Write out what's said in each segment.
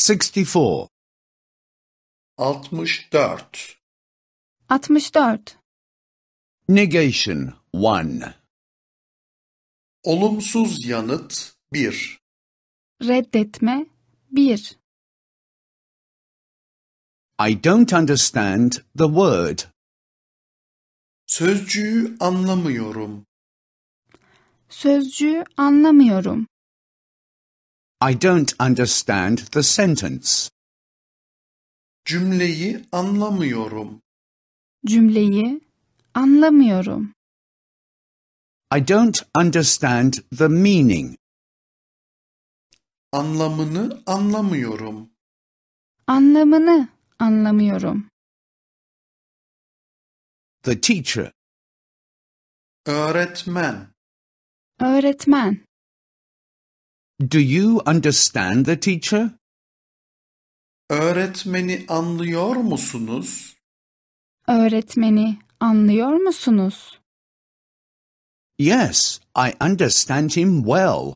64 64 64 Negation 1 Olumsuz yanıt 1 Reddetme 1 I don't understand the word. Sözcüğü anlamıyorum. Sözcüğü anlamıyorum. I don't understand the sentence. Cümleyi anlamıyorum. Cümleyi anlamıyorum. I don't understand the meaning. Anlamını anlamıyorum. Anlamını anlamıyorum. The teacher. Öğretmen. Öğretmen. Do you understand the teacher? Öğretmeni anlıyor musunuz? Öğretmeni anlıyor musunuz? Yes, I understand him well.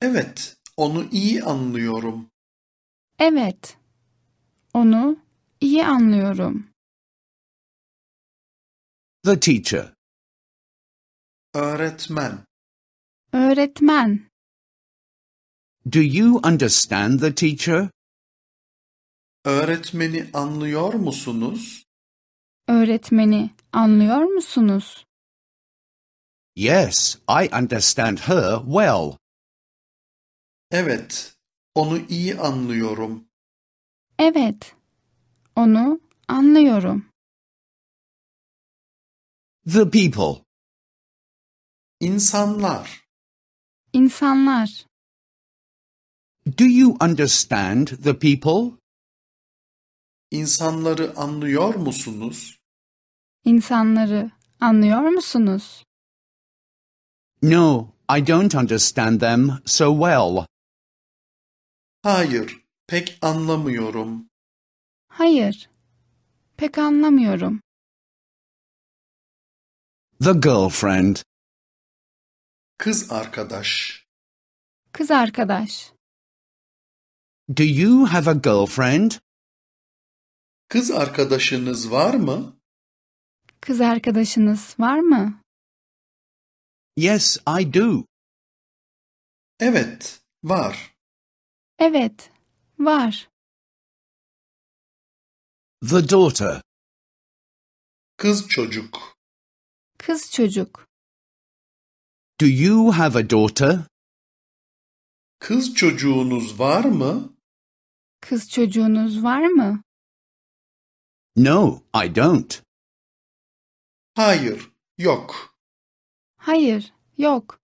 Evet, onu iyi anlıyorum. Evet, onu iyi anlıyorum. The teacher. Öğretmen. Öğretmen. Do you understand the teacher? Öğretmeni anlıyor musunuz? Öğretmeni anlıyor musunuz? Yes, I understand her well. Evet, onu iyi anlıyorum. Evet, onu anlıyorum. The people. İnsanlar. İnsanlar. Do you understand the people? İnsanları anlıyor musunuz? İnsanları anlıyor musunuz? No, I don't understand them so well. Hayır, pek anlamıyorum. Hayır, pek anlamıyorum. The girlfriend. Kız arkadaş. Kız arkadaş. Do you have a girlfriend? Kız arkadaşınız var mı? Kız arkadaşınız var mı? Yes, I do. Evet, var. Evet, var. The daughter. Kız çocuk. Kız çocuk. Do you have a daughter? Kız çocuğunuz var mı? Kız çocuğunuz var mı? No, I don't. Hayır, yok. Hayır, yok.